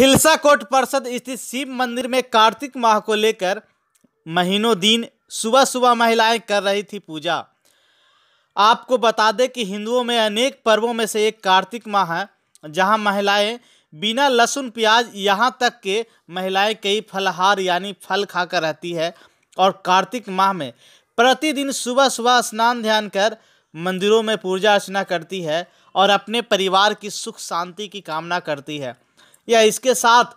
Hilsa coat परिषद स्थित शिव मंदिर में कार्तिक माह को लेकर महीनों दिन सुबह सुबह महिलाएं कर रही थी पूजा आपको बता दें कि हिंदुओं में अनेक पर्वों में से एक कार्तिक माह है जहां महिलाएं बिना लहसुन प्याज यहां तक के महिलाएं कई फलहार यानी फल खाकर रहती है और कार्तिक माह में प्रतिदिन सुबह सुबह स्नान ध्यान कर मंदिरों में पूजा अर्चना करती है और अपने परिवार की सुख शांति की कामना करती है या इसके साथ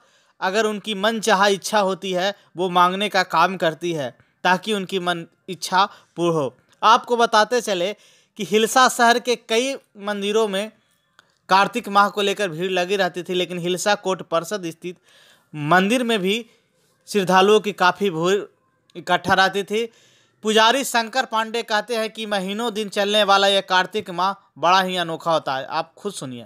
अगर उनकी मन चाह इच्छा होती है वो मांगने का काम करती है ताकि उनकी मन इच्छा पूर्ण हो आपको बताते चले कि हिलसा शहर के कई मंदिरों में कार्तिक माह को लेकर भीड़ लगी रहती थी लेकिन हिलसा कोट परिषद स्थित मंदिर में भी श्रद्धालुओं की काफ़ी भीड़ इकट्ठा रहती थी पुजारी शंकर पांडे कहते हैं कि महीनों दिन चलने वाला यह कार्तिक माह बड़ा ही अनोखा होता है आप खुद सुनिए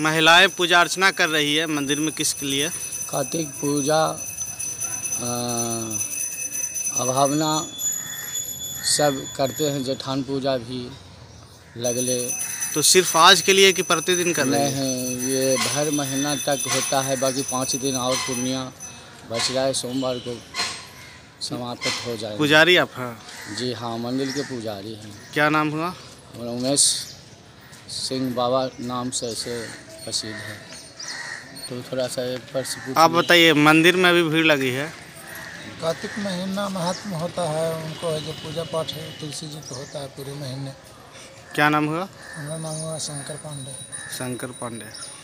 महिलाएं पूजा अर्चना कर रही है मंदिर में किसके लिए कार्तिक पूजा अभावना सब करते हैं जेठान पूजा भी लगले तो सिर्फ आज के लिए कि प्रतिदिन कर रहे हैं ये भर महीना तक होता है बाकी पाँच दिन और पूर्णिया बच जाए सोमवार को समाप्त हो जाए पुजारी आप हाँ जी हाँ मंदिर के पुजारी हैं क्या नाम हुआ उमेश सिंह बाबा नाम से ऐसे प्रसिद्ध है तो थोड़ा सा एक ये आप बताइए मंदिर में भी भीड़ लगी है कार्तिक महीना महात्म होता है उनको है जो पूजा पाठ है तुलसी जी को होता है पूरे महीने क्या नाम हुआ मेरा नाम हुआ शंकर पांडे शंकर पांडे